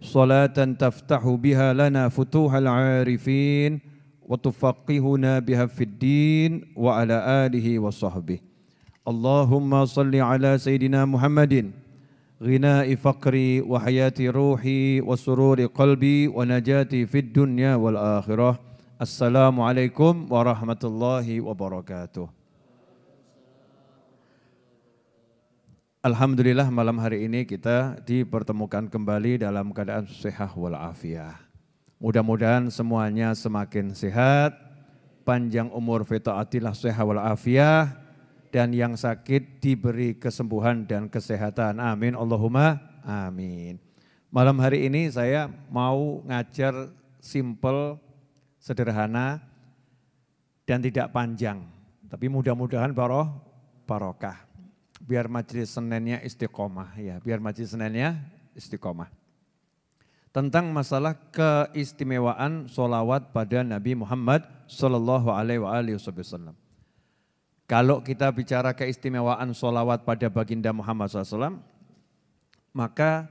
صلاة تفتح بها لنا فتوح العارفين وتفقهنا بها في الدين وعلى آله وصحبه اللهم صل على سيدنا محمد غناء فقري وحياة روحي وسرور قلبي ونجاتي في الدنيا والآخرة السلام عليكم ورحمة الله وبركاته Alhamdulillah malam hari ini kita dipertemukan kembali dalam keadaan sehat walafiat. Mudah-mudahan semuanya semakin sehat, panjang umur atilah sehat walafiat dan yang sakit diberi kesembuhan dan kesehatan. Amin Allahumma amin. Malam hari ini saya mau ngajar simple, sederhana dan tidak panjang. Tapi mudah-mudahan baroh barokah biar majelis Seninnya istiqomah ya, biar majelis Seninnya istiqomah. Tentang masalah keistimewaan solawat pada Nabi Muhammad Shallallahu Alaihi Wasallam. Kalau kita bicara keistimewaan solawat pada baginda Muhammad SAW, maka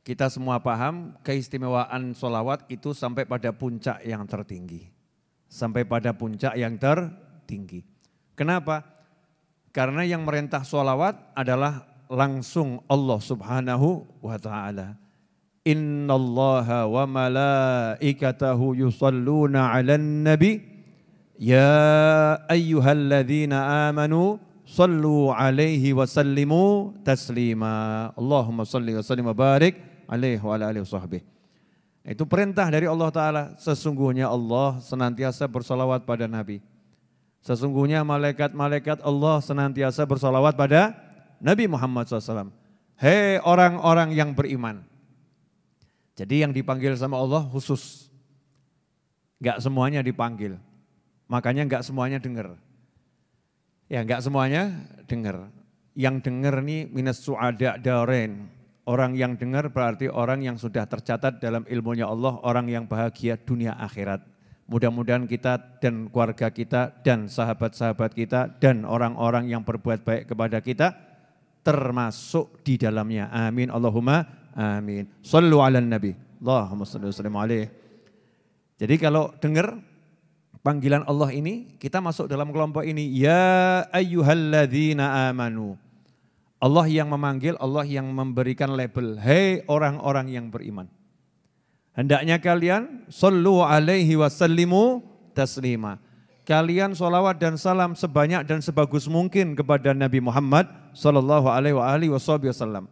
kita semua paham keistimewaan solawat itu sampai pada puncak yang tertinggi. Sampai pada puncak yang tertinggi. Kenapa? Karena yang merintah sholawat adalah langsung Allah subhanahu wa ta'ala. Inna allaha wa malaikatahu yusalluna ala nabi Ya ayyuhalladzina amanu sallu alaihi wa sallimu taslima. Allahumma salli wa sallim wa barik alaihi wa ala alihi wa sahbihi. Itu perintah dari Allah Ta'ala. Sesungguhnya Allah senantiasa bersalawat pada Nabi. Sesungguhnya malaikat-malaikat Allah senantiasa bersolawat pada Nabi Muhammad SAW. Hei orang-orang yang beriman. Jadi yang dipanggil sama Allah khusus. Gak semuanya dipanggil. Makanya gak semuanya dengar. Ya gak semuanya dengar. Yang dengar nih minus su'ada darin. Orang yang dengar berarti orang yang sudah tercatat dalam ilmunya Allah, orang yang bahagia dunia akhirat. Mudah-mudahan kita dan keluarga kita dan sahabat-sahabat kita dan orang-orang yang berbuat baik kepada kita termasuk di dalamnya. Amin. Allahumma amin. Sallu ala nabi. Allahumma alaihi wasallam alaihi. Jadi kalau dengar panggilan Allah ini, kita masuk dalam kelompok ini. Ya ayyuhalladzina amanu. Allah yang memanggil, Allah yang memberikan label. Hei orang-orang yang beriman. Hendaknya kalian sallu alaihi wasallimu taslima. Kalian solawat dan salam sebanyak dan sebagus mungkin kepada Nabi Muhammad sallallahu alaihi wasallam.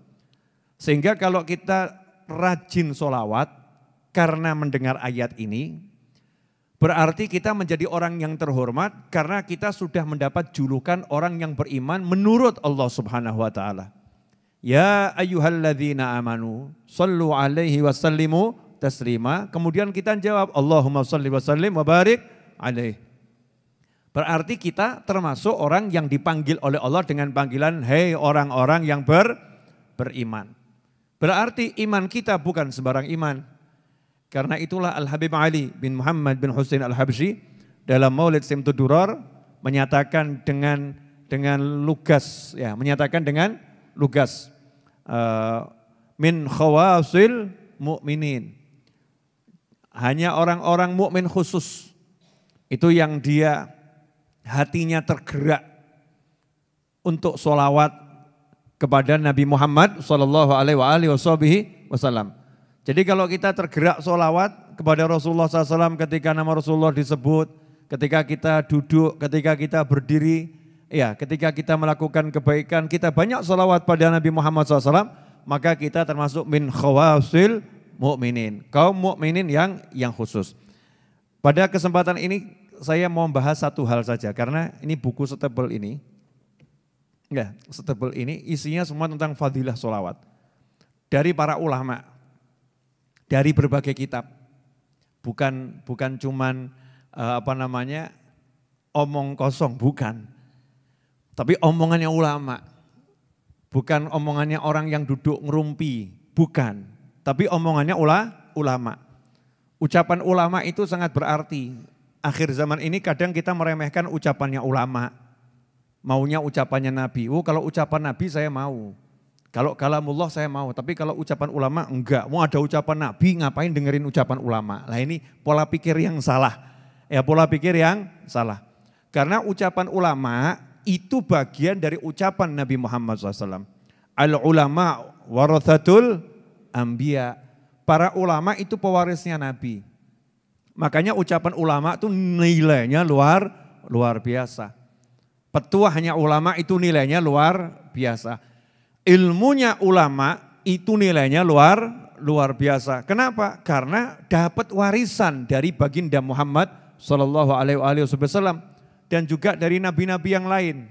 Sehingga kalau kita rajin solawat karena mendengar ayat ini, berarti kita menjadi orang yang terhormat karena kita sudah mendapat julukan orang yang beriman menurut Allah Subhanahu wa taala. Ya ayyuhalladzina amanu sallu alaihi wasallimu terserima Kemudian kita jawab Allahumma salli wa sallim wa barik alaih. Berarti kita termasuk orang yang dipanggil oleh Allah dengan panggilan hei orang-orang yang ber, beriman. Berarti iman kita bukan sembarang iman. Karena itulah Al-Habib Ali bin Muhammad bin Hussein Al-Habsyi dalam Maulid Simtud menyatakan dengan dengan lugas ya, menyatakan dengan lugas uh, min khawasil mukminin hanya orang-orang mukmin khusus itu yang dia hatinya tergerak untuk solawat kepada Nabi Muhammad Shallallahu Alaihi Wasallam. Jadi kalau kita tergerak solawat kepada Rasulullah SAW ketika nama Rasulullah disebut, ketika kita duduk, ketika kita berdiri, ya ketika kita melakukan kebaikan, kita banyak solawat pada Nabi Muhammad SAW, maka kita termasuk min khawasil mukminin, kaum mukminin yang yang khusus. Pada kesempatan ini saya mau membahas satu hal saja karena ini buku setebal ini, ya setebal ini isinya semua tentang fadilah solawat dari para ulama, dari berbagai kitab, bukan bukan cuman eh, apa namanya omong kosong bukan, tapi omongannya ulama, bukan omongannya orang yang duduk ngerumpi, bukan tapi omongannya ulah ulama. Ucapan ulama itu sangat berarti. Akhir zaman ini kadang kita meremehkan ucapannya ulama. Maunya ucapannya Nabi. Oh, kalau ucapan Nabi saya mau. Kalau kalamullah saya mau, tapi kalau ucapan ulama enggak. Mau ada ucapan Nabi ngapain dengerin ucapan ulama? Nah ini pola pikir yang salah. Ya pola pikir yang salah. Karena ucapan ulama itu bagian dari ucapan Nabi Muhammad SAW. Al ulama warathatul ambia. Para ulama itu pewarisnya Nabi. Makanya ucapan ulama itu nilainya luar luar biasa. Petua hanya ulama itu nilainya luar biasa. Ilmunya ulama itu nilainya luar luar biasa. Kenapa? Karena dapat warisan dari baginda Muhammad Shallallahu Alaihi Wasallam dan juga dari nabi-nabi yang lain.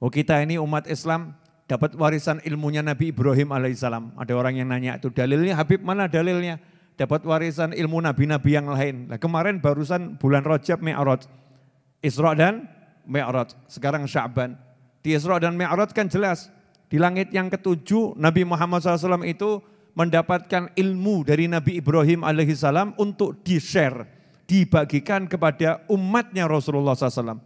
Oh kita ini umat Islam dapat warisan ilmunya Nabi Ibrahim alaihissalam. Ada orang yang nanya itu dalilnya Habib mana dalilnya? Dapat warisan ilmu nabi-nabi yang lain. Nah, kemarin barusan bulan Rajab Mi'raj. Isra dan Mi'raj. Sekarang Sya'ban. Di Isra dan Mi'raj kan jelas. Di langit yang ketujuh Nabi Muhammad SAW itu mendapatkan ilmu dari Nabi Ibrahim alaihissalam untuk di-share, dibagikan kepada umatnya Rasulullah SAW.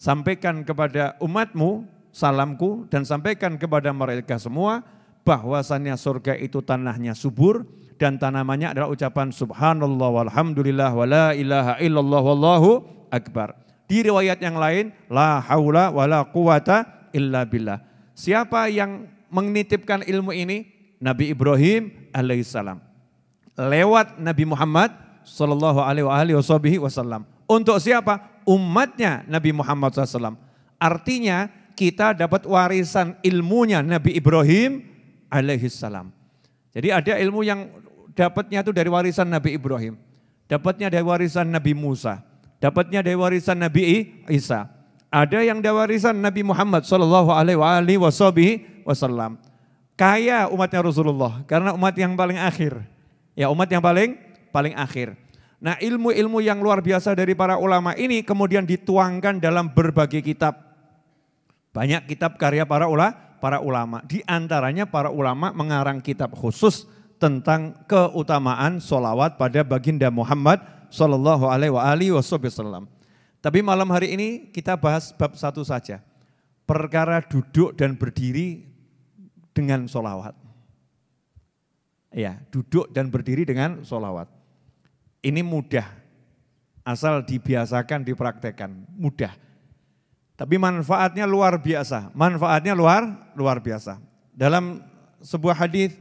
Sampaikan kepada umatmu salamku dan sampaikan kepada mereka semua bahwasannya surga itu tanahnya subur dan tanamannya adalah ucapan subhanallah walhamdulillah wala ilaha illallah wallahu akbar. Di riwayat yang lain la haula wala quwata illa billah. Siapa yang menitipkan ilmu ini? Nabi Ibrahim alaihissalam. Lewat Nabi Muhammad sallallahu alaihi wasallam. Untuk siapa? Umatnya Nabi Muhammad SAW. Artinya kita dapat warisan ilmunya Nabi Ibrahim alaihissalam. Jadi ada ilmu yang dapatnya itu dari warisan Nabi Ibrahim. Dapatnya dari warisan Nabi Musa. Dapatnya dari warisan Nabi Isa. Ada yang dari warisan Nabi Muhammad sallallahu Alaihi wa Wasallam. Kaya umatnya Rasulullah karena umat yang paling akhir. Ya umat yang paling paling akhir. Nah ilmu-ilmu yang luar biasa dari para ulama ini kemudian dituangkan dalam berbagai kitab banyak kitab karya para ula, para ulama. Di antaranya para ulama mengarang kitab khusus tentang keutamaan solawat pada baginda Muhammad Shallallahu Alaihi Wasallam. Tapi malam hari ini kita bahas bab satu saja, perkara duduk dan berdiri dengan solawat. Ya, duduk dan berdiri dengan solawat. Ini mudah, asal dibiasakan, dipraktekkan, mudah. Tapi manfaatnya luar biasa. Manfaatnya luar luar biasa. Dalam sebuah hadis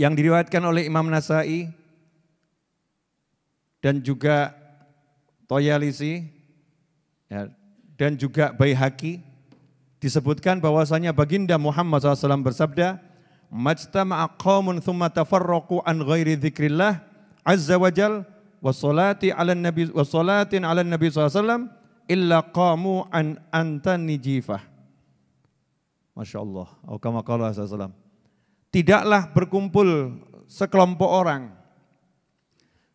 yang diriwayatkan oleh Imam Nasai dan juga Toyalisi ya, dan juga Bayhaki disebutkan bahwasanya baginda Muhammad SAW bersabda majtama'a qaumun thumma tafarraqu an ghairi dzikrillah azza wajal wa sholati 'ala nabi wa salatin 'ala nabi sallallahu alaihi wasallam illa qamu an antani nijifah. Masya Allah. Tidaklah berkumpul sekelompok orang.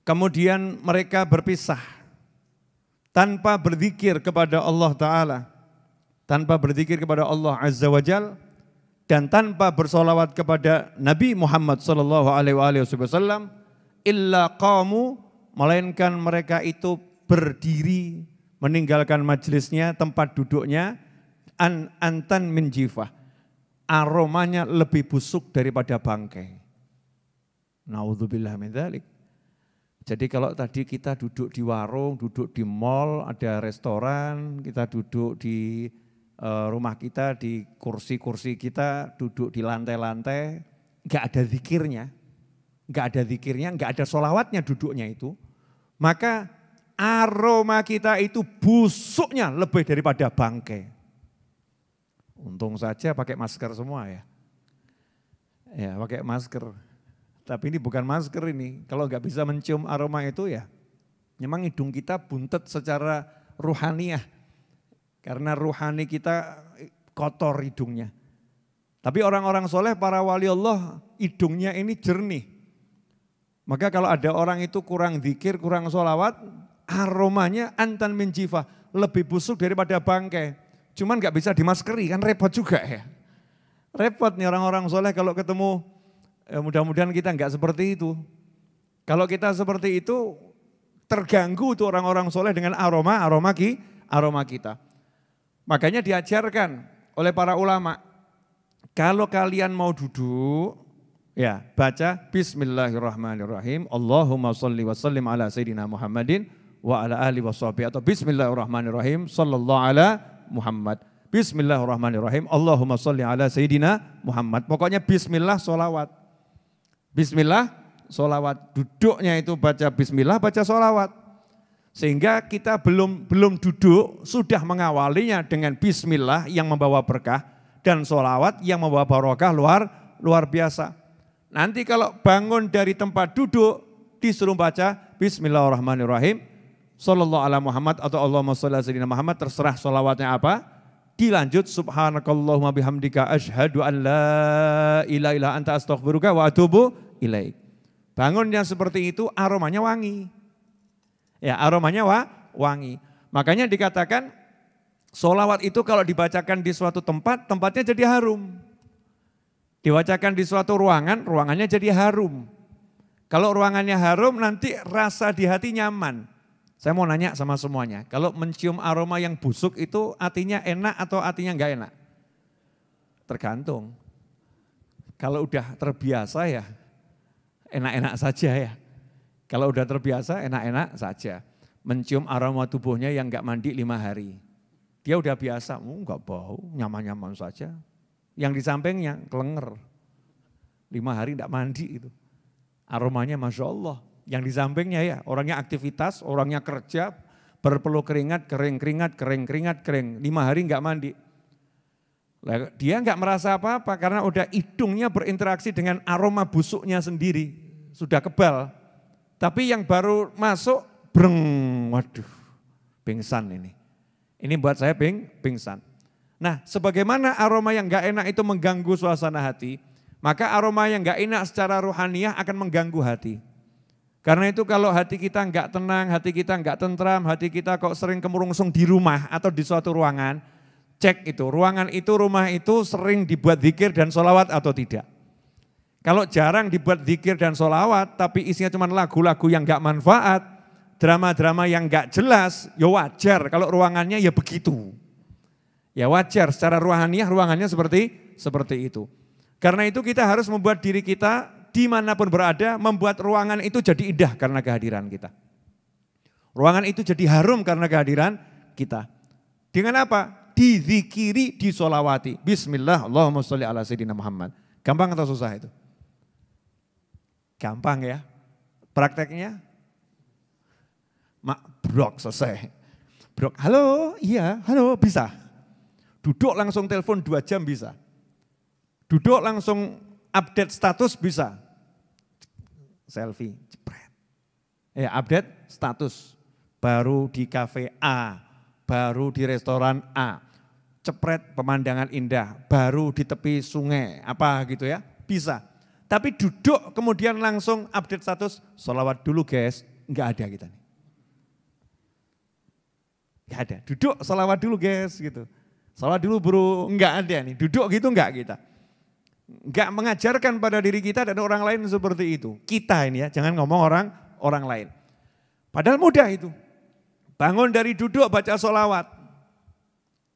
Kemudian mereka berpisah. Tanpa berzikir kepada Allah Ta'ala. Tanpa berzikir kepada Allah Azza wa Jal. Dan tanpa bersolawat kepada Nabi Muhammad Sallallahu Alaihi Wasallam. Illa qamu melainkan mereka itu berdiri meninggalkan majelisnya, tempat duduknya, an antan min Aromanya lebih busuk daripada bangkai. Naudzubillah min dzalik. Jadi kalau tadi kita duduk di warung, duduk di mall, ada restoran, kita duduk di eh, rumah kita, di kursi-kursi kita, duduk di lantai-lantai, nggak ada zikirnya, nggak ada zikirnya, nggak ada solawatnya duduknya itu, maka aroma kita itu busuknya lebih daripada bangkai. Untung saja pakai masker semua ya. Ya pakai masker. Tapi ini bukan masker ini. Kalau nggak bisa mencium aroma itu ya memang hidung kita buntet secara ruhaniah. Karena ruhani kita kotor hidungnya. Tapi orang-orang soleh, para wali Allah, hidungnya ini jernih. Maka kalau ada orang itu kurang zikir, kurang sholawat, aromanya antan menjiva lebih busuk daripada bangkai. Cuman nggak bisa dimaskeri kan repot juga ya. Repot nih orang-orang soleh kalau ketemu ya mudah-mudahan kita nggak seperti itu. Kalau kita seperti itu terganggu tuh orang-orang soleh dengan aroma aroma ki aroma kita. Makanya diajarkan oleh para ulama kalau kalian mau duduk ya baca Bismillahirrahmanirrahim Allahumma salli wa sallim ala sayyidina Muhammadin wa ala ahli wa sahbihi atau bismillahirrahmanirrahim sallallahu ala Muhammad. Bismillahirrahmanirrahim. Allahumma salli ala Sayyidina Muhammad. Pokoknya bismillah solawat. Bismillah solawat. Duduknya itu baca bismillah, baca solawat. Sehingga kita belum belum duduk, sudah mengawalinya dengan bismillah yang membawa berkah dan solawat yang membawa barokah luar luar biasa. Nanti kalau bangun dari tempat duduk, disuruh baca Bismillahirrahmanirrahim. Sallallahu ala Muhammad atau Allahumma salli ala Sayyidina Muhammad terserah solawatnya apa. Dilanjut subhanakallahumma bihamdika ashadu an la ilaha illa anta astaghfiruka wa atubu ilaik. Bangunnya seperti itu aromanya wangi. Ya aromanya wa, wangi. Makanya dikatakan solawat itu kalau dibacakan di suatu tempat, tempatnya jadi harum. Dibacakan di suatu ruangan, ruangannya jadi harum. Kalau ruangannya harum nanti rasa di hati nyaman. Saya mau nanya sama semuanya, kalau mencium aroma yang busuk itu artinya enak atau artinya enggak enak? Tergantung. Kalau udah terbiasa ya enak-enak saja ya. Kalau udah terbiasa enak-enak saja. Mencium aroma tubuhnya yang enggak mandi lima hari. Dia udah biasa, oh, hmm, enggak bau, nyaman-nyaman saja. Yang di sampingnya kelenger. Lima hari enggak mandi itu. Aromanya Masya Allah yang di sampingnya ya, orangnya aktivitas, orangnya kerja, berpeluh keringat, kering keringat, kering keringat, kering. Lima hari nggak mandi. dia nggak merasa apa-apa karena udah hidungnya berinteraksi dengan aroma busuknya sendiri, sudah kebal. Tapi yang baru masuk, breng, waduh, pingsan ini. Ini buat saya ping, pingsan. Nah, sebagaimana aroma yang nggak enak itu mengganggu suasana hati, maka aroma yang nggak enak secara rohaniah akan mengganggu hati. Karena itu kalau hati kita nggak tenang, hati kita nggak tentram, hati kita kok sering kemurungsung di rumah atau di suatu ruangan, cek itu. Ruangan itu, rumah itu sering dibuat zikir dan solawat atau tidak. Kalau jarang dibuat zikir dan solawat, tapi isinya cuma lagu-lagu yang nggak manfaat, drama-drama yang nggak jelas, ya wajar kalau ruangannya ya begitu. Ya wajar, secara ruangannya, ruangannya seperti seperti itu. Karena itu kita harus membuat diri kita dimanapun berada, membuat ruangan itu jadi indah karena kehadiran kita. Ruangan itu jadi harum karena kehadiran kita. Dengan apa? Dizikiri, disolawati. Bismillah, Allahumma sholli ala sayyidina Muhammad. Gampang atau susah itu? Gampang ya. Prakteknya? Mak, brok, selesai. Brok, halo, iya, halo, bisa. Duduk langsung telepon dua jam bisa. Duduk langsung update status bisa. Selfie, jepret. Eh, update status. Baru di kafe A, baru di restoran A. Cepret pemandangan indah, baru di tepi sungai, apa gitu ya. Bisa. Tapi duduk kemudian langsung update status, solawat dulu guys, enggak ada kita nih. Nggak ada, duduk solawat dulu guys gitu. Sholawat dulu bro, enggak ada nih, duduk gitu enggak kita nggak mengajarkan pada diri kita dan orang lain seperti itu. Kita ini ya, jangan ngomong orang orang lain. Padahal mudah itu. Bangun dari duduk baca solawat.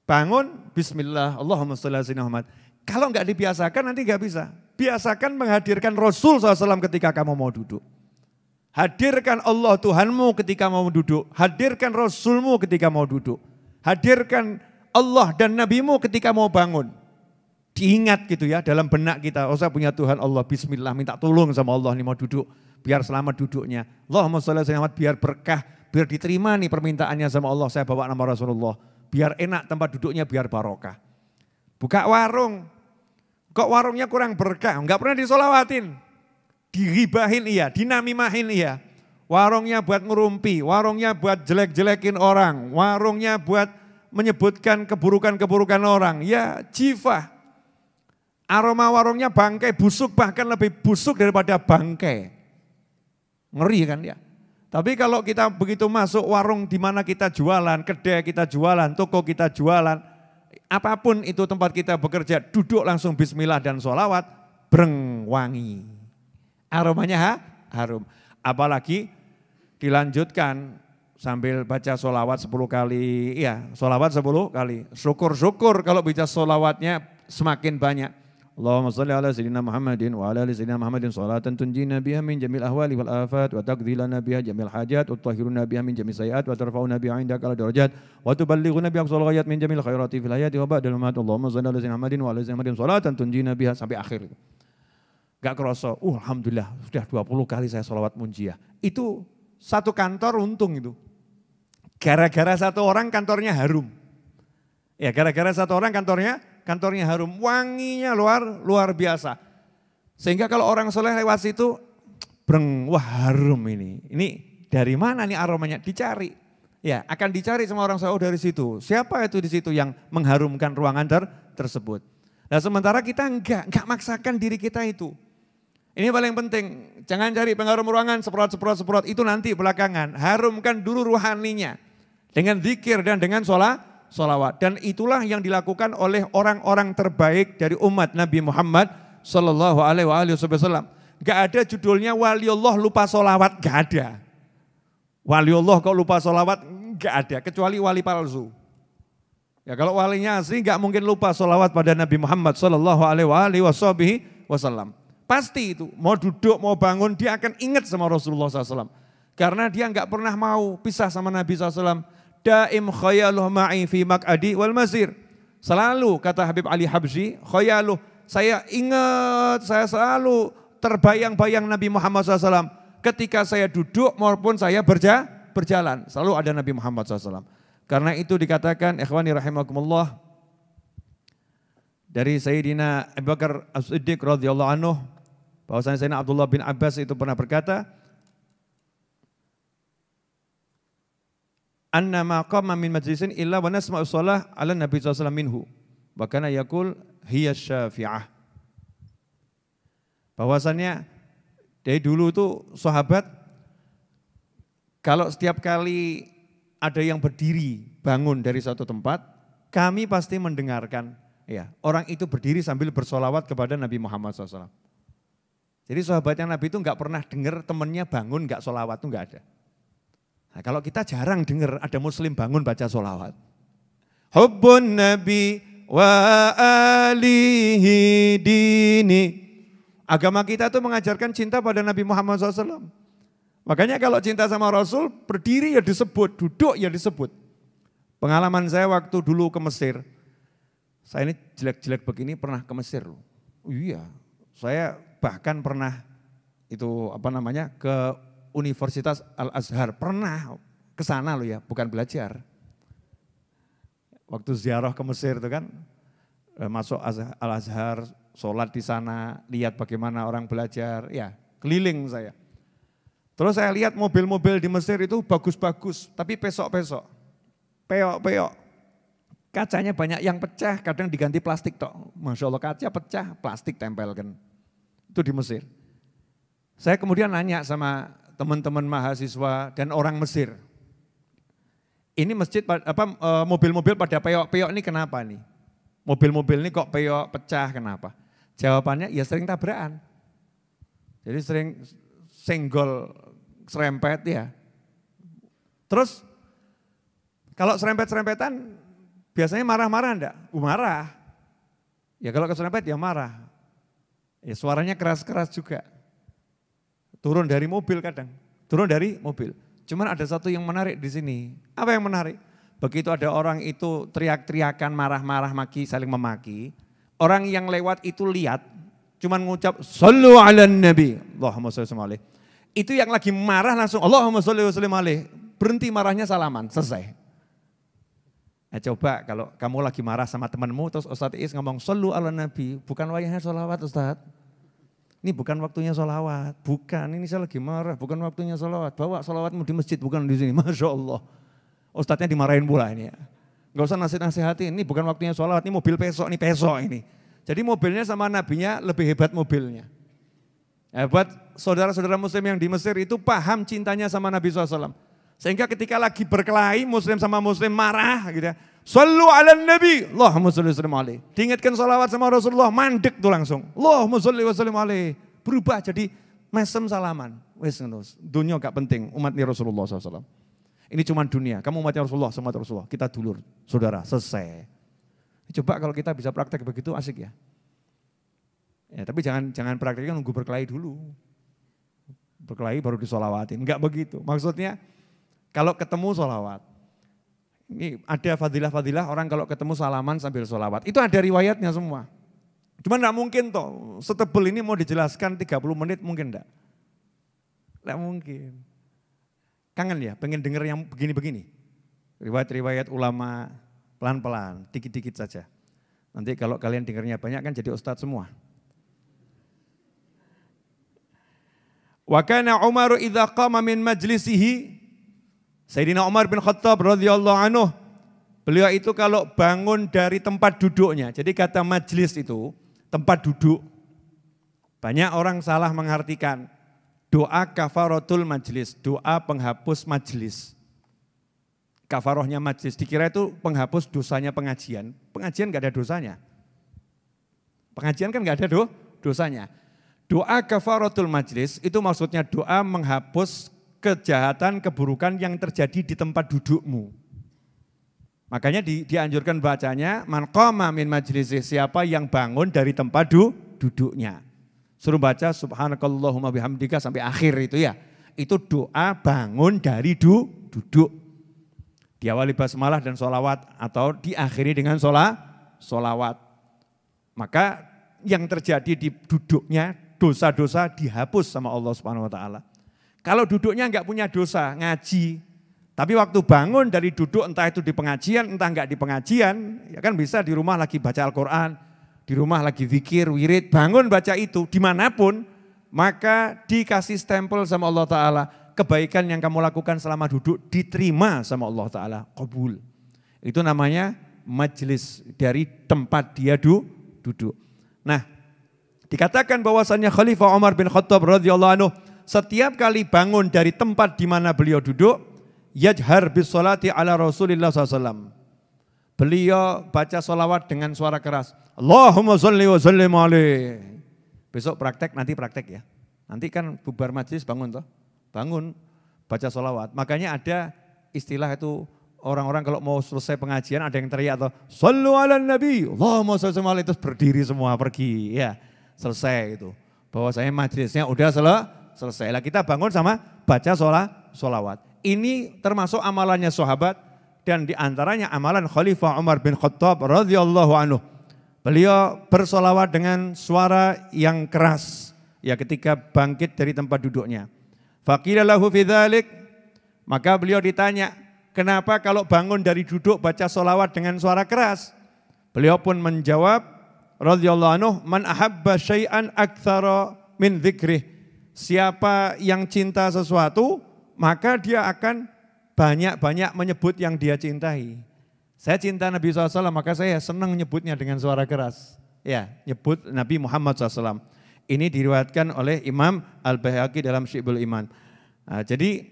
Bangun, Bismillah, Allahumma salli sholli Muhammad. Kalau nggak dibiasakan nanti nggak bisa. Biasakan menghadirkan Rasul SAW ketika kamu mau duduk. Hadirkan Allah Tuhanmu ketika mau duduk. Hadirkan Rasulmu ketika mau duduk. Hadirkan Allah dan Nabimu ketika mau bangun diingat gitu ya dalam benak kita. Oh saya punya Tuhan Allah, bismillah minta tolong sama Allah nih mau duduk. Biar selamat duduknya. Allahumma sholli selamat biar berkah, biar diterima nih permintaannya sama Allah. Saya bawa nama Rasulullah. Biar enak tempat duduknya, biar barokah. Buka warung. Kok warungnya kurang berkah? nggak pernah disolawatin. Diribahin iya, dinamimahin iya. Warungnya buat ngerumpi, warungnya buat jelek-jelekin orang, warungnya buat menyebutkan keburukan-keburukan orang. Ya jifah, Aroma warungnya bangkai busuk bahkan lebih busuk daripada bangkai. Ngeri kan ya. Tapi kalau kita begitu masuk warung di mana kita jualan, kedai kita jualan, toko kita jualan, apapun itu tempat kita bekerja, duduk langsung bismillah dan sholawat, breng wangi. Aromanya ha? harum. Apalagi dilanjutkan sambil baca sholawat 10 kali, ya sholawat 10 kali. Syukur-syukur kalau baca sholawatnya semakin banyak. اللهم صل على سيدنا محمد وعلى ال سيدنا محمد صلاة تنجينا بها من جميع الأهوال والآفات وتقضي لنا بها جميع الحاجات وتطهرنا بها من جميع السيئات وترفعنا بها عندك على درجات وتبلغنا بها أقصى الغايات من جميع الخيرات في الحياة وبعد الممات اللهم صل على سيدنا محمد وعلى سيدنا محمد صلاة تنجينا بها sampai akhir Gak kerasa, uh Alhamdulillah sudah 20 kali saya sholawat munjiah. Itu satu kantor untung itu. Gara-gara satu orang kantornya harum. Ya gara-gara satu orang kantornya kantornya harum, wanginya luar luar biasa. Sehingga kalau orang soleh lewat situ, breng, wah harum ini. Ini dari mana nih aromanya? Dicari. Ya, akan dicari sama orang soleh oh, dari situ. Siapa itu di situ yang mengharumkan ruangan ter tersebut? Nah sementara kita enggak, enggak maksakan diri kita itu. Ini paling penting, jangan cari pengharum ruangan, seprot-seprot-seprot, itu nanti belakangan. Harumkan dulu ruhaninya. Dengan zikir dan dengan sholat, sholawat. Dan itulah yang dilakukan oleh orang-orang terbaik dari umat Nabi Muhammad Sallallahu Alaihi Wasallam. Gak ada judulnya waliullah lupa sholawat, gak ada. Allah kok lupa sholawat, gak ada. Kecuali wali palsu. Ya kalau walinya asli gak mungkin lupa sholawat pada Nabi Muhammad Sallallahu Alaihi Wasallam. Pasti itu mau duduk mau bangun dia akan ingat sama Rasulullah SAW. Karena dia nggak pernah mau pisah sama Nabi SAW daim khayaluh ma'i fi mak'adi wal mazir. Selalu kata Habib Ali Habzi khayaluh saya ingat, saya selalu terbayang-bayang Nabi Muhammad SAW ketika saya duduk maupun saya berja, berjalan. Selalu ada Nabi Muhammad SAW. Karena itu dikatakan, ikhwani rahimakumullah, dari Sayyidina Abu Bakar As-Siddiq radhiyallahu anhu bahwasanya Sayyidina Abdullah bin Abbas itu pernah berkata, anna ma qama min majlisin illa wa nasma'u shalah ala Nabi sallallahu minhu. Wa kana yaqul hiya syafi'ah. Bahwasannya dari dulu itu sahabat kalau setiap kali ada yang berdiri bangun dari suatu tempat, kami pasti mendengarkan ya orang itu berdiri sambil bersolawat kepada Nabi Muhammad SAW. Jadi sahabatnya Nabi itu nggak pernah dengar temennya bangun nggak solawat itu nggak ada. Nah, kalau kita jarang dengar ada muslim bangun baca sholawat. Hubbun Nabi wa alihi dini. Agama kita itu mengajarkan cinta pada Nabi Muhammad SAW. Makanya kalau cinta sama Rasul, berdiri ya disebut, duduk ya disebut. Pengalaman saya waktu dulu ke Mesir, saya ini jelek-jelek begini pernah ke Mesir. Iya, saya bahkan pernah itu apa namanya ke Universitas Al-Azhar. Pernah ke sana loh ya, bukan belajar. Waktu ziarah ke Mesir itu kan, eh, masuk Al-Azhar, sholat di sana, lihat bagaimana orang belajar, ya keliling saya. Terus saya lihat mobil-mobil di Mesir itu bagus-bagus, tapi pesok-pesok, peok-peok. Kacanya banyak yang pecah, kadang diganti plastik toh, Masya Allah kaca pecah, plastik tempelkan. Itu di Mesir. Saya kemudian nanya sama teman-teman mahasiswa dan orang Mesir. Ini masjid apa eh, mobil-mobil pada peyok-peyok ini kenapa nih? Mobil-mobil ini kok peyok pecah kenapa? Jawabannya ya sering tabrakan. Jadi sering senggol serempet ya. Terus kalau serempet-serempetan biasanya marah-marah enggak? Uh, marah. Ya kalau keserempet ya marah. Ya suaranya keras-keras juga. Turun dari mobil kadang, turun dari mobil. Cuman ada satu yang menarik di sini. Apa yang menarik? Begitu ada orang itu teriak-teriakan, marah-marah, maki, saling memaki. Orang yang lewat itu lihat, cuman mengucap sallu ala nabi. Allahumma salli Itu yang lagi marah langsung Allahumma salli alaih. Berhenti marahnya salaman, selesai. Nah, coba kalau kamu lagi marah sama temanmu terus Ustadz Is ngomong salu ala Nabi, bukan wayahnya sholawat Ustadz. Ini bukan waktunya sholawat, bukan. Ini saya lagi marah, bukan waktunya sholawat. Bawa sholawatmu di masjid, bukan di sini. Masya Allah. Ustadznya dimarahin pula ini ya. Gak usah nasihat nasihati ini bukan waktunya sholawat, ini mobil pesok, ini pesok ini. Jadi mobilnya sama nabinya lebih hebat mobilnya. Hebat saudara-saudara muslim yang di Mesir itu paham cintanya sama Nabi SAW. Sehingga ketika lagi berkelahi muslim sama muslim marah gitu ya. Sallu ala nabi. Allahumma salli sallim alaih. Diingatkan salawat sama Rasulullah mandek tuh langsung. Allahumma salli sallim alaih. Berubah jadi mesem salaman. Wes Dunia gak penting. Umatnya Rasulullah SAW. Ini cuma dunia. Kamu umatnya Rasulullah, sama Rasulullah. Kita dulur, saudara, selesai. Coba kalau kita bisa praktek begitu asik ya. Ya, tapi jangan jangan prakteknya nunggu berkelahi dulu. Berkelahi baru disolawatin. Enggak begitu. Maksudnya kalau ketemu sholawat. Ini ada fadilah-fadilah orang kalau ketemu salaman sambil sholawat. Itu ada riwayatnya semua. Cuman nggak mungkin toh, setebel ini mau dijelaskan 30 menit mungkin enggak? Nggak mungkin. Kangen ya, pengen dengar yang begini-begini. Riwayat-riwayat ulama pelan-pelan, dikit-dikit saja. Nanti kalau kalian dengarnya banyak kan jadi ustadz semua. Wa kana Umar idza qama min majlisihi Sayyidina Umar bin Khattab radhiyallahu anhu, beliau itu kalau bangun dari tempat duduknya, jadi kata majelis itu tempat duduk. Banyak orang salah mengartikan doa kafaratul majelis, doa penghapus majelis. Kafarohnya majelis, dikira itu penghapus dosanya pengajian. Pengajian nggak ada dosanya. Pengajian kan nggak ada do, dosanya. Doa kafaratul majelis itu maksudnya doa menghapus kejahatan, keburukan yang terjadi di tempat dudukmu. Makanya di, dianjurkan bacanya, man koma min majlisih, siapa yang bangun dari tempat du, duduknya. Suruh baca subhanakallahumma bihamdika sampai akhir itu ya. Itu doa bangun dari du, duduk. Diawali basmalah dan solawat atau diakhiri dengan sholat, solawat. Maka yang terjadi di duduknya dosa-dosa dihapus sama Allah Subhanahu wa taala. Kalau duduknya enggak punya dosa, ngaji. Tapi waktu bangun dari duduk entah itu di pengajian, entah enggak di pengajian, ya kan bisa di rumah lagi baca Al-Quran, di rumah lagi zikir, wirid, bangun baca itu, dimanapun, maka dikasih stempel sama Allah Ta'ala, kebaikan yang kamu lakukan selama duduk diterima sama Allah Ta'ala, kabul. Itu namanya majelis dari tempat dia du, duduk. Nah, dikatakan bahwasannya Khalifah Umar bin Khattab radhiyallahu anhu setiap kali bangun dari tempat di mana beliau duduk, yajhar bis salati ala Rasulillah SAW. Beliau baca solawat dengan suara keras. Allahumma salli wa sallim Besok praktek, nanti praktek ya. Nanti kan bubar majlis bangun toh. Bangun, baca solawat. Makanya ada istilah itu orang-orang kalau mau selesai pengajian ada yang teriak atau sallu ala nabi Allahumma salli alaihi terus berdiri semua pergi ya selesai itu bahwasanya majlisnya udah selesai selesai. Lah kita bangun sama baca sholat, sholawat. Ini termasuk amalannya sahabat dan diantaranya amalan Khalifah Umar bin Khattab radhiyallahu anhu. Beliau bersolawat dengan suara yang keras ya ketika bangkit dari tempat duduknya. Fakirallahu fi maka beliau ditanya, kenapa kalau bangun dari duduk baca solawat dengan suara keras? Beliau pun menjawab, radhiyallahu anhu, man ahabba syai'an aktsara min dzikrihi Siapa yang cinta sesuatu, maka dia akan banyak-banyak menyebut yang dia cintai. Saya cinta Nabi SAW, maka saya senang nyebutnya dengan suara keras. Ya, nyebut Nabi Muhammad SAW. Ini diriwayatkan oleh Imam Al-Bahaki dalam Syi'bul Iman. Nah, jadi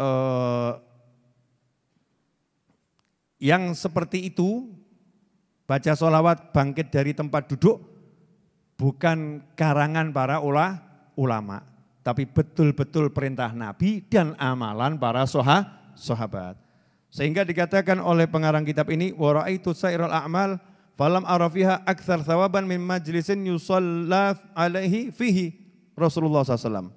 eh, yang seperti itu, baca sholawat bangkit dari tempat duduk, bukan karangan para ulah, ulama, tapi betul-betul perintah Nabi dan amalan para soha, sahabat. Sehingga dikatakan oleh pengarang kitab ini, waraitu sairul a'mal falam arafiha akthar thawaban min majlisin yusallaf alaihi fihi Rasulullah SAW.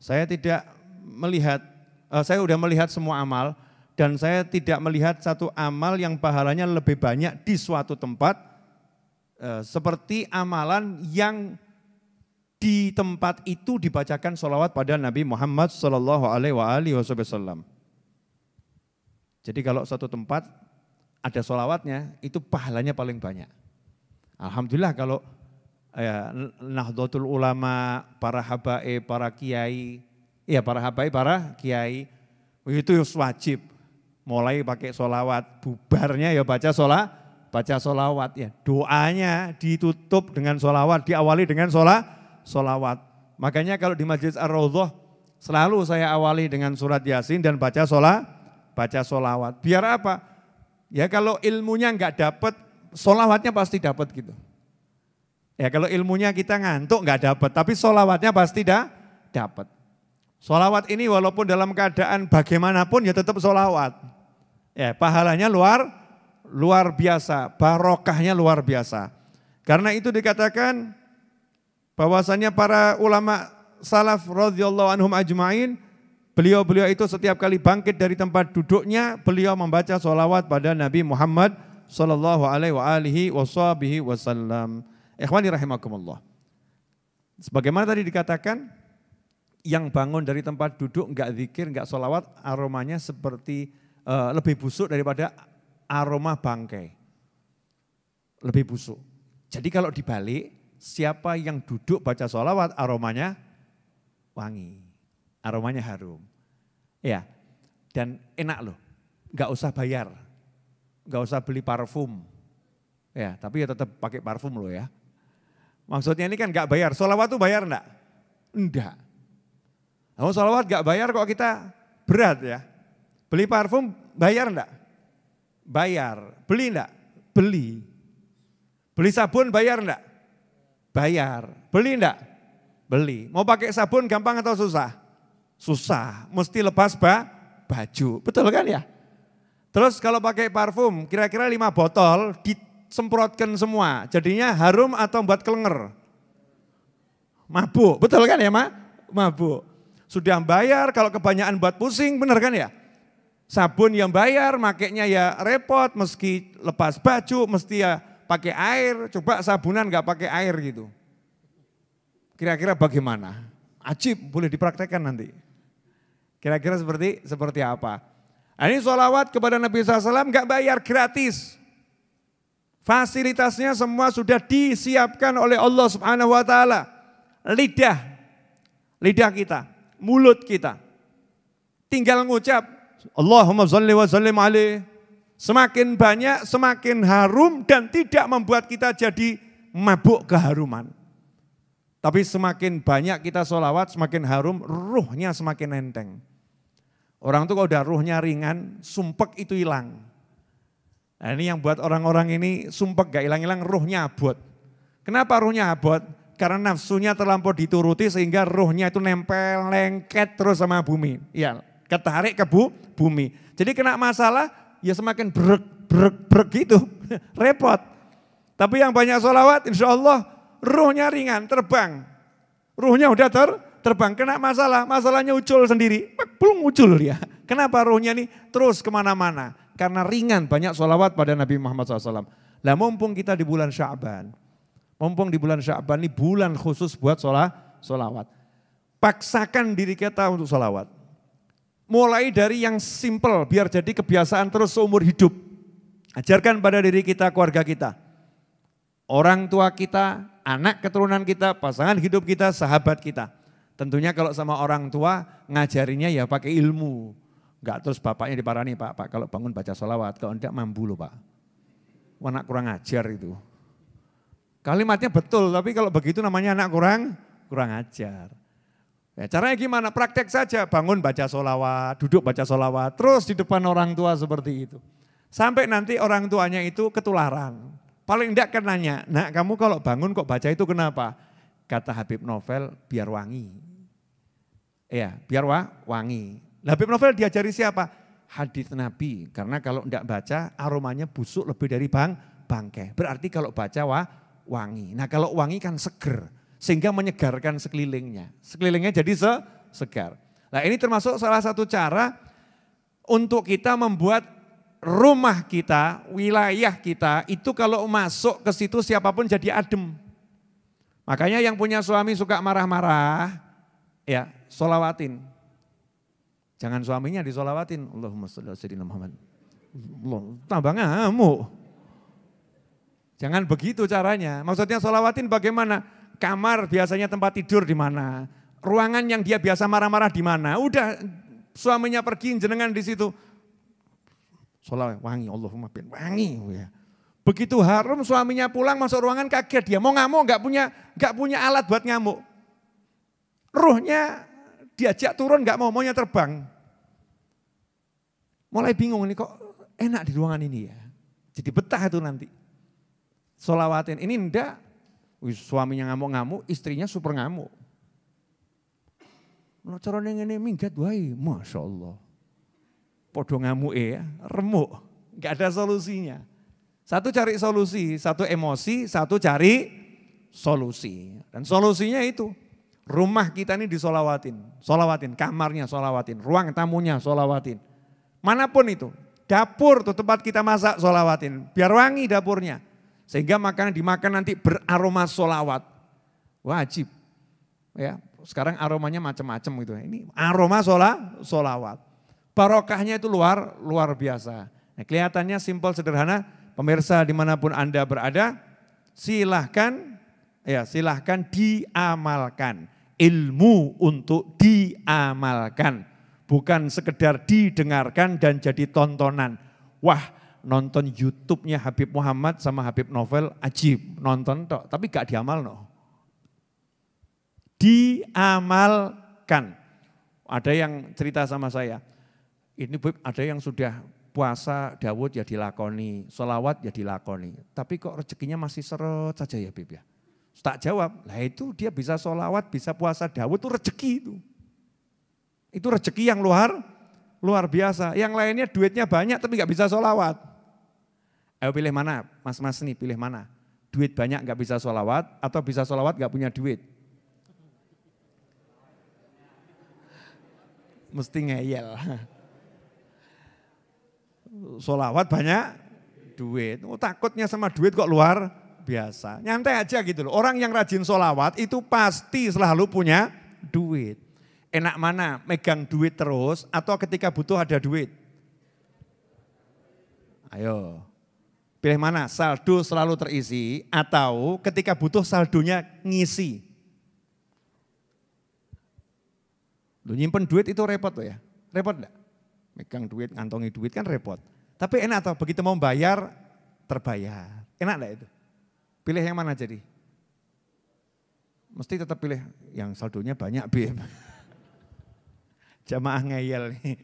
Saya tidak melihat, eh, saya sudah melihat semua amal, dan saya tidak melihat satu amal yang pahalanya lebih banyak di suatu tempat eh, seperti amalan yang di tempat itu dibacakan sholawat pada Nabi Muhammad Shallallahu Alaihi Wasallam. Jadi kalau satu tempat ada sholawatnya, itu pahalanya paling banyak. Alhamdulillah kalau ya, Nahdlatul Ulama, para habai, para kiai, ya para habai, para kiai, itu wajib. Mulai pakai sholawat, bubarnya ya baca sholat, baca sholawat ya. Doanya ditutup dengan sholawat, diawali dengan sholat, solawat. Makanya kalau di Majelis Ar-Raudhah selalu saya awali dengan surat Yasin dan baca sholat, baca solawat. Biar apa? Ya kalau ilmunya nggak dapet solawatnya pasti dapet gitu. Ya kalau ilmunya kita ngantuk nggak dapet, tapi solawatnya pasti dah dapat. Solawat ini walaupun dalam keadaan bagaimanapun ya tetap solawat. Ya pahalanya luar luar biasa, barokahnya luar biasa. Karena itu dikatakan bahwasanya para ulama salaf radhiyallahu anhum ajmain beliau-beliau itu setiap kali bangkit dari tempat duduknya beliau membaca sholawat pada Nabi Muhammad sallallahu alaihi wa alihi washabihi wasallam. Ikhwani rahimakumullah. Sebagaimana tadi dikatakan yang bangun dari tempat duduk nggak zikir, nggak sholawat, aromanya seperti uh, lebih busuk daripada aroma bangkai. Lebih busuk. Jadi kalau dibalik, siapa yang duduk baca sholawat aromanya wangi, aromanya harum. Ya, dan enak loh, nggak usah bayar, nggak usah beli parfum. Ya, tapi ya tetap pakai parfum loh ya. Maksudnya ini kan nggak bayar, sholawat tuh bayar enggak? Enggak. Kamu sholawat nggak bayar kok kita berat ya. Beli parfum bayar enggak? Bayar. Beli enggak? Beli. Beli sabun bayar enggak? bayar. Beli enggak? Beli. Mau pakai sabun gampang atau susah? Susah, mesti lepas ba baju. Betul kan ya? Terus kalau pakai parfum, kira-kira lima botol disemprotkan semua. Jadinya harum atau buat kelenger? Mabuk, betul kan ya ma? Mabuk. Sudah bayar, kalau kebanyakan buat pusing, benar kan ya? Sabun yang bayar, makainya ya repot, meski lepas baju, mesti ya pakai air, coba sabunan nggak pakai air gitu. Kira-kira bagaimana? Ajib, boleh dipraktekkan nanti. Kira-kira seperti seperti apa? Nah, ini sholawat kepada Nabi SAW nggak bayar gratis. Fasilitasnya semua sudah disiapkan oleh Allah Subhanahu wa taala. Lidah lidah kita, mulut kita. Tinggal ngucap Allahumma sholli wa sallim alaihi Semakin banyak, semakin harum dan tidak membuat kita jadi mabuk keharuman. Tapi semakin banyak kita sholawat, semakin harum, ruhnya semakin enteng. Orang tuh kalau udah ruhnya ringan, sumpek itu hilang. Nah ini yang buat orang-orang ini sumpek gak hilang-hilang, ruhnya abot. Kenapa ruhnya abot? Karena nafsunya terlampau dituruti sehingga ruhnya itu nempel, lengket terus sama bumi. Ya, ketarik ke bu, bumi. Jadi kena masalah, ya semakin brek, brek, brek gitu. Repot. Tapi yang banyak sholawat insya Allah ruhnya ringan, terbang. Ruhnya udah ter, terbang, kena masalah, masalahnya ucul sendiri. Belum ucul ya. Kenapa ruhnya nih terus kemana-mana? Karena ringan banyak sholawat pada Nabi Muhammad SAW. Lah mumpung kita di bulan Syaban. Mumpung di bulan Syaban ini bulan khusus buat solah sholawat. Paksakan diri kita untuk sholawat. Mulai dari yang simple, biar jadi kebiasaan terus seumur hidup. Ajarkan pada diri kita, keluarga kita. Orang tua kita, anak keturunan kita, pasangan hidup kita, sahabat kita. Tentunya kalau sama orang tua, ngajarinya ya pakai ilmu. Enggak terus bapaknya diparani, Pak, Pak kalau bangun baca sholawat, kalau enggak mampu loh Pak. Anak kurang ajar itu. Kalimatnya betul, tapi kalau begitu namanya anak kurang kurang ajar. Ya, caranya gimana? Praktek saja, bangun baca solawat, duduk baca solawat, terus di depan orang tua seperti itu. Sampai nanti orang tuanya itu ketularan. Paling enggak kan nanya, nak kamu kalau bangun kok baca itu kenapa? Kata Habib Novel, biar wangi. Ya, biar wa, wangi. Habib Novel diajari siapa? Hadis Nabi, karena kalau enggak baca aromanya busuk lebih dari bang bangkai. Berarti kalau baca wa, wangi. Nah kalau wangi kan seger sehingga menyegarkan sekelilingnya. Sekelilingnya jadi se segar. Nah ini termasuk salah satu cara untuk kita membuat rumah kita, wilayah kita itu kalau masuk ke situ siapapun jadi adem. Makanya yang punya suami suka marah-marah, ya solawatin. Jangan suaminya disolawatin. Allahumma salli ala sayyidina Muhammad. tambah ngamuk. Jangan begitu caranya. Maksudnya solawatin bagaimana? kamar biasanya tempat tidur di mana, ruangan yang dia biasa marah-marah di mana. Udah suaminya pergi jenengan di situ. Sholat wangi, Allahumma bin wangi. Oh ya. Begitu harum suaminya pulang masuk ruangan kaget dia mau ngamuk nggak punya nggak punya alat buat ngamuk. Ruhnya diajak turun nggak mau maunya terbang. Mulai bingung ini kok enak di ruangan ini ya. Jadi betah itu nanti. Solawatin ini ndak Suaminya ngamuk-ngamuk, istrinya super ngamuk. Lo carane ini minggat wae, Masya Allah. Podo ngamuk ya, remuk. Gak ada solusinya. Satu cari solusi, satu emosi, satu cari solusi. Dan solusinya itu, rumah kita ini disolawatin. Solawatin, kamarnya solawatin, ruang tamunya solawatin. Manapun itu, dapur tuh tempat kita masak solawatin. Biar wangi dapurnya. Sehingga makanan dimakan nanti beraroma solawat. Wajib. Ya, sekarang aromanya macam-macam gitu. Ini aroma sola, solawat. Barokahnya itu luar luar biasa. Nah, kelihatannya simpel sederhana, pemirsa dimanapun Anda berada, silahkan ya silahkan diamalkan ilmu untuk diamalkan bukan sekedar didengarkan dan jadi tontonan wah nonton YouTube-nya Habib Muhammad sama Habib Novel, ajib nonton toh tapi gak diamal no. Diamalkan. Ada yang cerita sama saya, ini ada yang sudah puasa Dawud ya dilakoni, solawat ya dilakoni. Tapi kok rezekinya masih seret saja ya Bib ya. Tak jawab, lah itu dia bisa solawat, bisa puasa Dawud itu rezeki itu. Itu rezeki yang luar luar biasa. Yang lainnya duitnya banyak tapi nggak bisa solawat. Ayo pilih mana, mas-mas nih pilih mana. Duit banyak nggak bisa sholawat atau bisa sholawat nggak punya duit. Mesti ngeyel. Sholawat banyak duit. Oh, takutnya sama duit kok luar biasa. Nyantai aja gitu loh. Orang yang rajin sholawat itu pasti selalu punya duit. Enak mana megang duit terus atau ketika butuh ada duit? Ayo. Pilih mana? Saldo selalu terisi atau ketika butuh saldonya ngisi. Lu nyimpen duit itu repot loh ya. Repot enggak? Megang duit, ngantongi duit kan repot. Tapi enak atau begitu mau bayar, terbayar. Enak enggak itu? Pilih yang mana jadi? Mesti tetap pilih yang saldonya banyak, Bim. Jamaah ngeyel nih.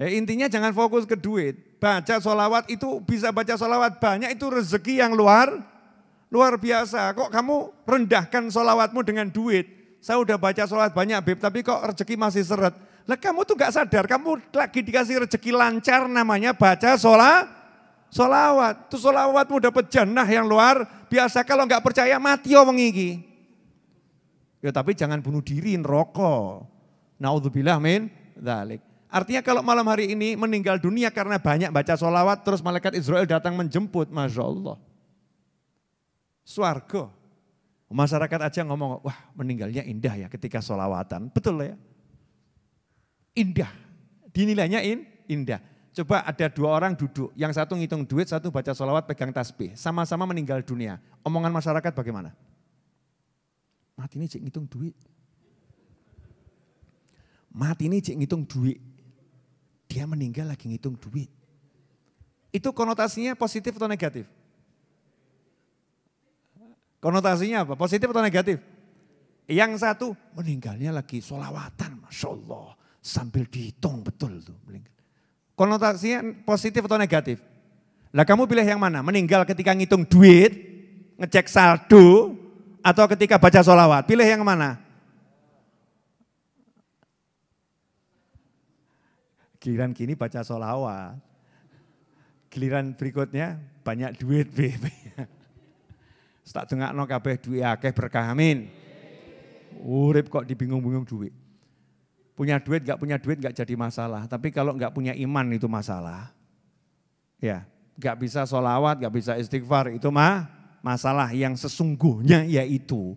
Ya, intinya jangan fokus ke duit, baca solawat itu bisa baca solawat banyak itu rezeki yang luar luar biasa. Kok kamu rendahkan solawatmu dengan duit? Saya udah baca solawat banyak Beb, tapi kok rezeki masih seret. Lah kamu tuh gak sadar, kamu lagi dikasih rezeki lancar namanya baca sola, solawat. Tuh solawatmu dapat jannah yang luar biasa. Kalau nggak percaya mati omong iki. Ya tapi jangan bunuh diri rokok naudzubillah min dalik Artinya kalau malam hari ini meninggal dunia karena banyak baca sholawat, terus malaikat Israel datang menjemput. Masya Allah. Suargo. Masyarakat aja ngomong, wah meninggalnya indah ya ketika sholawatan. Betul ya? Indah. Dinilainya in, indah. Coba ada dua orang duduk, yang satu ngitung duit, satu baca sholawat, pegang tasbih. Sama-sama meninggal dunia. Omongan masyarakat bagaimana? Mati ini cek ngitung duit. Mati ini cek ngitung duit dia meninggal lagi ngitung duit. Itu konotasinya positif atau negatif? Konotasinya apa? Positif atau negatif? Yang satu meninggalnya lagi solawatan, masya Allah. Sambil dihitung betul tuh. Konotasinya positif atau negatif? Lah kamu pilih yang mana? Meninggal ketika ngitung duit, ngecek saldo, atau ketika baca solawat? Pilih yang mana? Giliran gini baca solawat. Giliran berikutnya banyak duit. Tak tengah no kabeh duit akeh berkah amin. Urip kok dibingung-bingung duit. Punya duit, gak punya duit, gak jadi masalah. Tapi kalau gak punya iman itu masalah. Ya, gak bisa solawat, gak bisa istighfar, itu mah masalah yang sesungguhnya yaitu.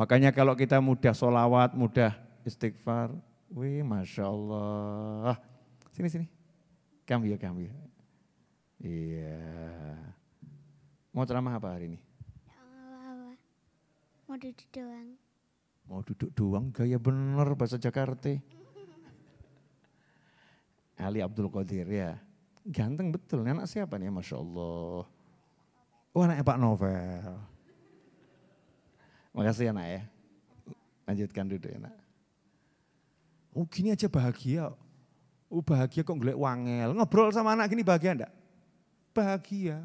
Makanya kalau kita mudah solawat, mudah istighfar, wih Masya Allah, Sini sini. Cambio, cambio. Iya. Mau ceramah apa hari ini? Mau duduk doang. Mau duduk doang gaya bener bahasa Jakarta. Ali Abdul Qadir ya. Ganteng betul. anak siapa nih? Masya Allah. Oh anaknya Pak Novel. Makasih anak ya. Lanjutkan duduk ya nak. Oh gini aja bahagia. Oh bahagia kok ngelek wangel. Ngobrol sama anak gini bahagia enggak? Bahagia.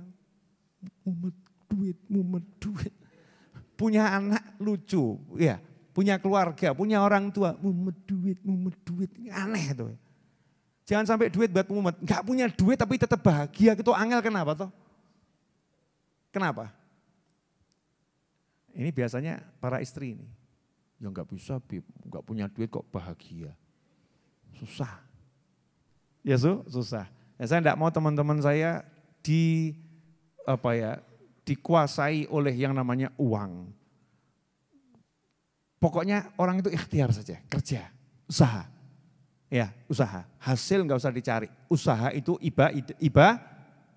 Mumet duit, mumet duit. Punya anak lucu, ya. Punya keluarga, punya orang tua. Mumet duit, mumet duit. Ini aneh tuh. Jangan sampai duit buat mumet. Enggak punya duit tapi tetap bahagia. Itu angel kenapa toh? Kenapa? Ini biasanya para istri ini. Ya enggak bisa, Bib. Enggak punya duit kok bahagia. Susah ya su, susah. Ya, saya tidak mau teman-teman saya di apa ya dikuasai oleh yang namanya uang. Pokoknya orang itu ikhtiar saja, kerja, usaha. Ya, usaha. Hasil nggak usah dicari. Usaha itu iba, iba,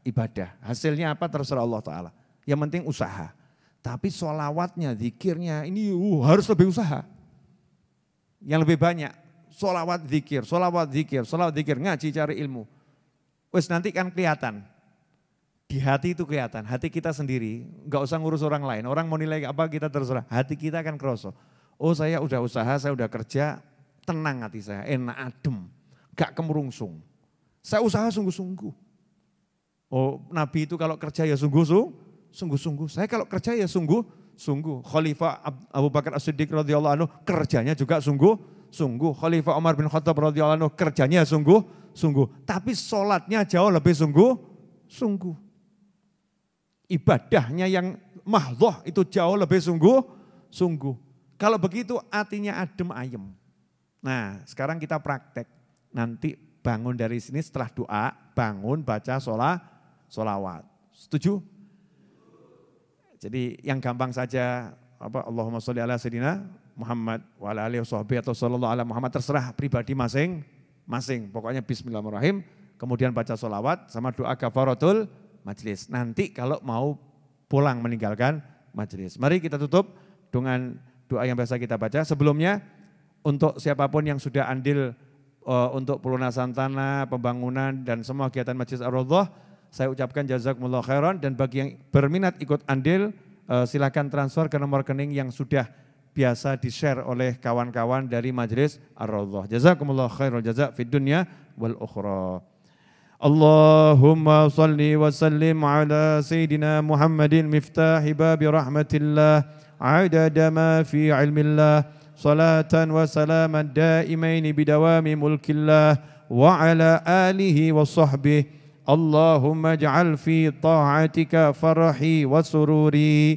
ibadah. Hasilnya apa terserah Allah Ta'ala. Yang penting usaha. Tapi sholawatnya, zikirnya ini uh, harus lebih usaha. Yang lebih banyak solawat zikir, solawat zikir, solawat zikir, ngaji cari ilmu. Wes nanti kan kelihatan. Di hati itu kelihatan, hati kita sendiri, nggak usah ngurus orang lain. Orang mau nilai apa kita terserah, hati kita akan kerosok. Oh saya udah usaha, saya udah kerja, tenang hati saya, enak adem, gak kemerungsung. Saya usaha sungguh-sungguh. Oh Nabi itu kalau kerja ya sungguh-sungguh, sungguh-sungguh. Saya kalau kerja ya sungguh, sungguh. Khalifah Abu Bakar As-Siddiq radhiyallahu anhu kerjanya juga sungguh, sungguh. Khalifah Umar bin Khattab radhiyallahu anhu kerjanya sungguh sungguh, tapi sholatnya jauh lebih sungguh sungguh. Ibadahnya yang mahdoh itu jauh lebih sungguh sungguh. Kalau begitu artinya adem ayem. Nah sekarang kita praktek. Nanti bangun dari sini setelah doa, bangun baca sholat, sholawat. Setuju? Jadi yang gampang saja apa Allahumma sholli ala sayyidina Muhammad wa ala alihi atau sallallahu ala Muhammad terserah pribadi masing masing. Pokoknya bismillahirrahmanirrahim, kemudian baca sholawat sama doa kafaratul majelis. Nanti kalau mau pulang meninggalkan majelis. Mari kita tutup dengan doa yang biasa kita baca. Sebelumnya untuk siapapun yang sudah andil uh, untuk pelunasan tanah, pembangunan dan semua kegiatan Majelis ar saya ucapkan jazakumullah khairan dan bagi yang berminat ikut andil uh, silakan transfer ke nomor rekening yang sudah biasa di-share oleh kawan-kawan dari Majlis Ar-Rawdah. Jazakumullah khairul jazak fid dunya wal ukhra. Allahumma salli wa sallim ala sayidina Muhammadin miftah bab rahmatillah adada ma fi ilmillah salatan wa salaman daimain bidawami mulkillah wa ala alihi wa sahbihi Allahumma ij'al fi ta'atika farahi wa sururi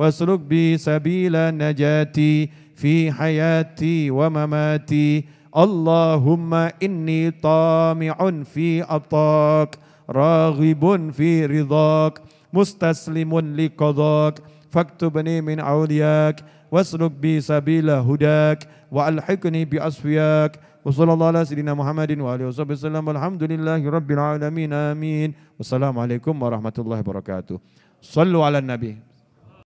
واسلك بي سبيل نجاتي في حياتي ومماتي اللهم إني طامع في أبطاك راغب في رضاك مستسلم لقضاك فاكتبني من أولياك واسلك بي سبيل هداك وألحقني بأصفياك وصلى الله على سيدنا محمد وآله وصحبه وسلم والحمد لله رب العالمين آمين والسلام عليكم ورحمة الله وبركاته صلوا على النبي